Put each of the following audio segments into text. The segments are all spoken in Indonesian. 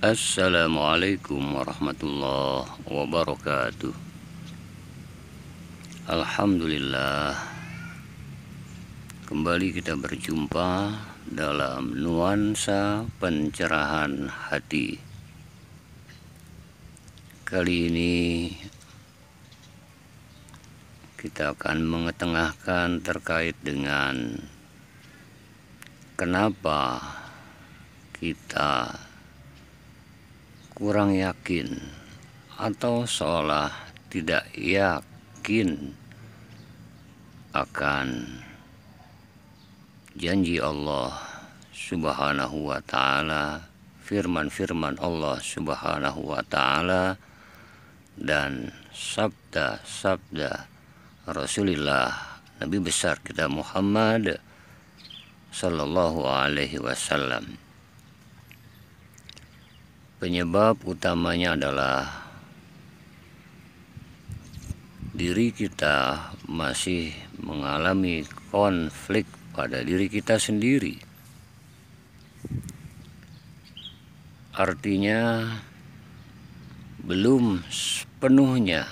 Assalamualaikum warahmatullahi wabarakatuh Alhamdulillah Kembali kita berjumpa dalam nuansa pencerahan hati Kali ini kita akan mengetengahkan terkait dengan Kenapa kita kurang yakin atau seolah tidak yakin akan janji Allah Subhanahu wa taala, firman-firman Allah Subhanahu wa taala dan sabda-sabda Rasulullah Nabi besar kita Muhammad sallallahu alaihi wasallam. Penyebab utamanya adalah diri kita masih mengalami konflik pada diri kita sendiri. Artinya, belum sepenuhnya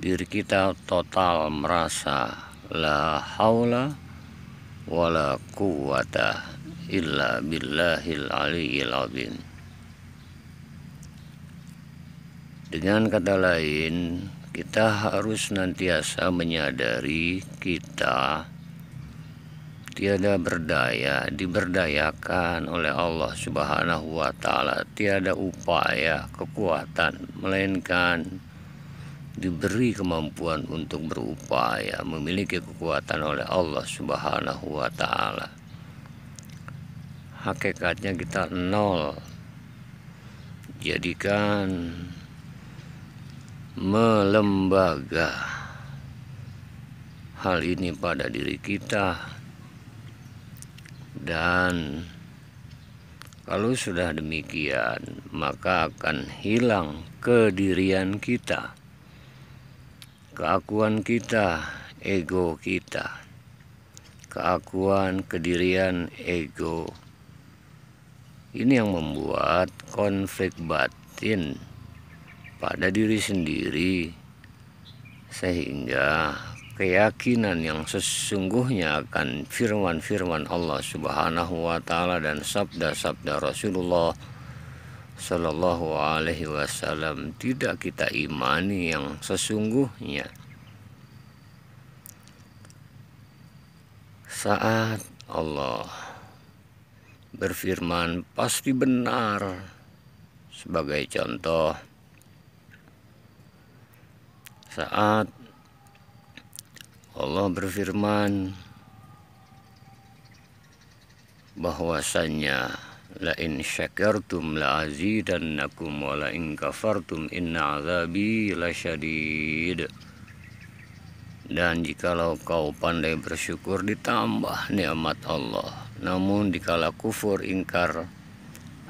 diri kita total merasa la haula wala quwata illa billahil aliyil azim. Dengan kata lain, kita harus nantiasa menyadari kita tiada berdaya, diberdayakan oleh Allah Subhanahu wa taala, tiada upaya, kekuatan melainkan diberi kemampuan untuk berupaya, memiliki kekuatan oleh Allah Subhanahu wa taala. Hakikatnya kita nol. Jadikan melembaga. Hal ini pada diri kita dan kalau sudah demikian, maka akan hilang kedirian kita, keakuan kita, ego kita, keakuan, kedirian, ego. Ini yang membuat konflik batin pada diri sendiri sehingga keyakinan yang sesungguhnya akan firman-firman Allah Subhanahu wa taala dan sabda-sabda Rasulullah Shallallahu alaihi wasallam tidak kita imani yang sesungguhnya saat Allah berfirman pasti benar sebagai contoh saat Allah berfirman bahwasanya la in syakartum la azidannakum wa la in kafartum inna azabi lasyadid dan jikalau kau pandai bersyukur ditambah nikmat Allah namun dikala kufur ingkar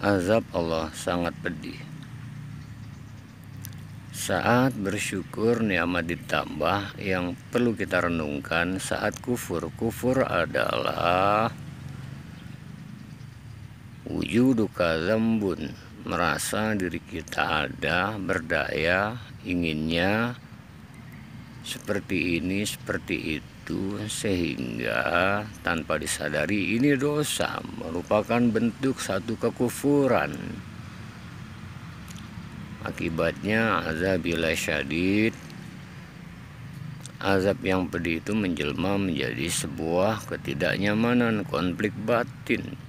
azab Allah sangat pedih saat bersyukur nikmat ditambah yang perlu kita renungkan saat kufur. Kufur adalah wujud zambun merasa diri kita ada berdaya inginnya seperti ini seperti itu sehingga tanpa disadari ini dosa merupakan bentuk satu kekufuran Akibatnya azab bila syadid Azab yang pedih itu menjelma menjadi sebuah ketidaknyamanan konflik batin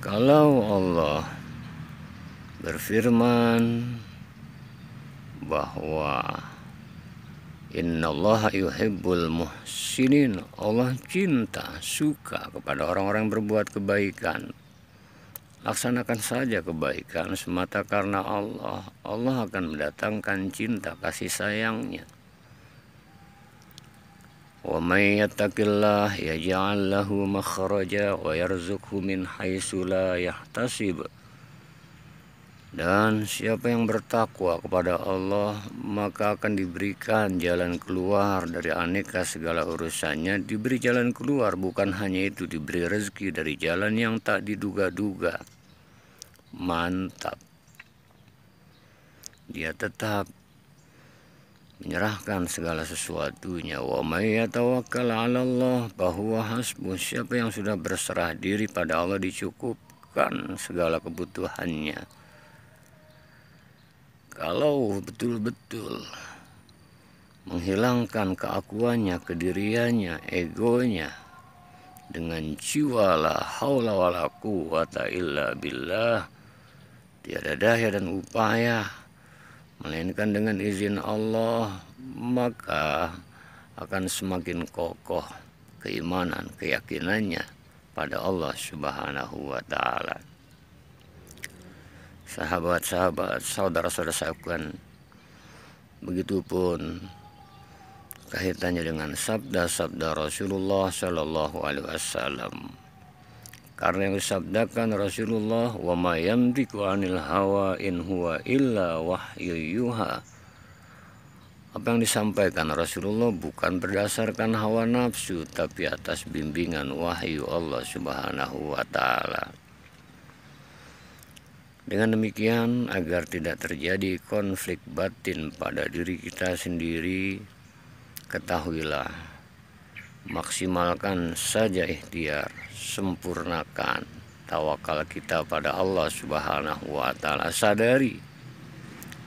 Kalau Allah berfirman bahwa Innallaha yuhibbul muhsinin Allah cinta, suka kepada orang-orang berbuat kebaikan Laksanakan saja kebaikan semata karena Allah. Allah akan mendatangkan cinta kasih sayangnya. ومن يتق الله يجعل له wa ويرزقه min حيث dan siapa yang bertakwa kepada Allah, maka akan diberikan jalan keluar dari aneka segala urusannya, diberi jalan keluar, bukan hanya itu diberi rezeki dari jalan yang tak diduga-duga. Mantap. Dia tetap menyerahkan segala sesuatunya wa may 'ala Allah bahwa hasbuh siapa yang sudah berserah diri pada Allah dicukupkan segala kebutuhannya kalau betul-betul menghilangkan keakuannya, kediriannya, egonya dengan jiwa la haula wala quwata illa billah tiada daya dan upaya melainkan dengan izin Allah maka akan semakin kokoh keimanan keyakinannya pada Allah Subhanahu wa taala sahabat-sahabat, saudara-saudara saya bukan begitupun kaitannya dengan sabda-sabda Rasulullah Shallallahu Alaihi Wasallam. Karena yang disabdakan Rasulullah, wa ma anil hawa in huwa illa wahyu yuha. Apa yang disampaikan Rasulullah bukan berdasarkan hawa nafsu, tapi atas bimbingan wahyu Allah Subhanahu wa Ta'ala. Dengan demikian, agar tidak terjadi konflik batin pada diri kita sendiri, ketahuilah, maksimalkan saja ikhtiar, sempurnakan tawakal kita pada Allah Subhanahu wa Ta'ala. Sadari,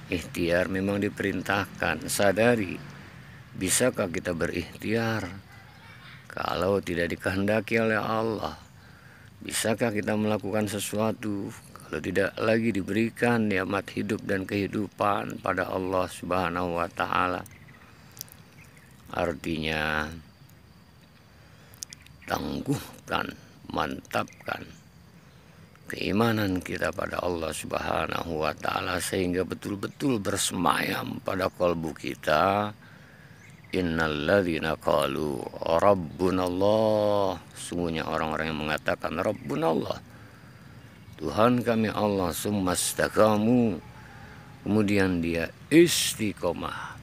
ikhtiar memang diperintahkan, sadari, bisakah kita berikhtiar kalau tidak dikehendaki oleh Allah? Bisakah kita melakukan sesuatu kalau tidak lagi diberikan nikmat hidup dan kehidupan pada Allah Subhanahu wa taala artinya tangguhkan mantapkan keimanan kita pada Allah Subhanahu wa taala sehingga betul-betul bersemayam pada kalbu kita innalladzina qalu rabbunallah sungguhnya orang-orang yang mengatakan rabbunallah Tuhan kami Allah sumastakamu kemudian dia istiqomah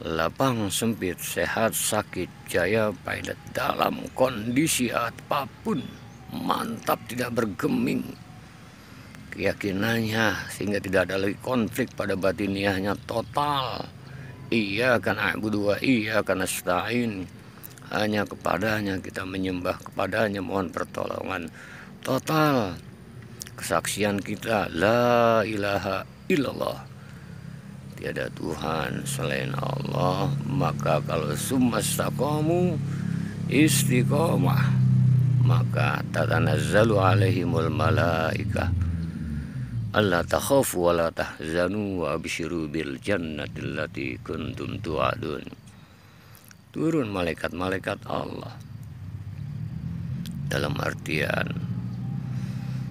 lapang sempit sehat sakit jaya pada dalam kondisi apapun mantap tidak bergeming keyakinannya sehingga tidak ada lagi konflik pada batiniahnya total Iya karena aku dua iya akan setain hanya kepadanya kita menyembah kepadanya mohon pertolongan total kesaksian kita la ilaha illallah tiada Tuhan selain Allah maka kalau sumasta kamu istiqomah maka tatanazzalu alaihimul malaikah Allah takhafu wa la tahzanu wa abshiru bil jannati allati kuntum tu'adun. Turun malaikat-malaikat Allah. Dalam artian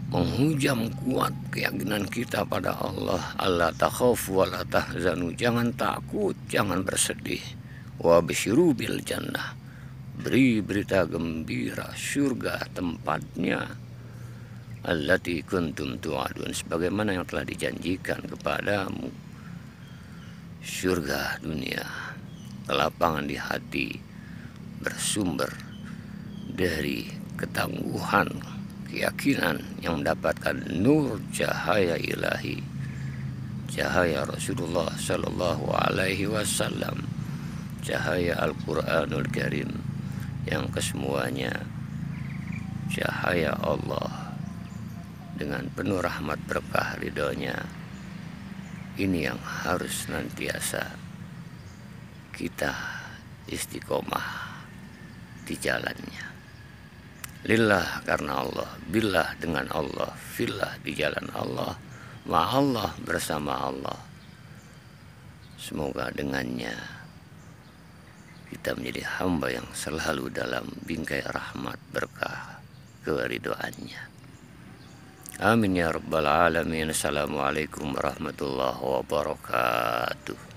menghujam kuat keyakinan kita pada Allah Allah takhaf wa la tahzanu jangan takut jangan bersedih wa bisyru bil jannah beri berita gembira surga tempatnya allati kuntum tu'adun sebagaimana yang telah dijanjikan kepadamu surga dunia lapangan di hati bersumber dari ketangguhan keyakinan yang mendapatkan nur cahaya ilahi cahaya Rasulullah Shallallahu Alaihi Wasallam cahaya Al-Quranul Karim yang kesemuanya cahaya Allah dengan penuh rahmat berkah ridhonya ini yang harus nantiasa kita istiqomah di jalannya Lillah karena Allah, billah dengan Allah, fillah di jalan Allah, ma Allah bersama Allah. Semoga dengannya kita menjadi hamba yang selalu dalam bingkai rahmat berkah keridoannya. Amin ya rabbal alamin. Assalamualaikum warahmatullahi wabarakatuh.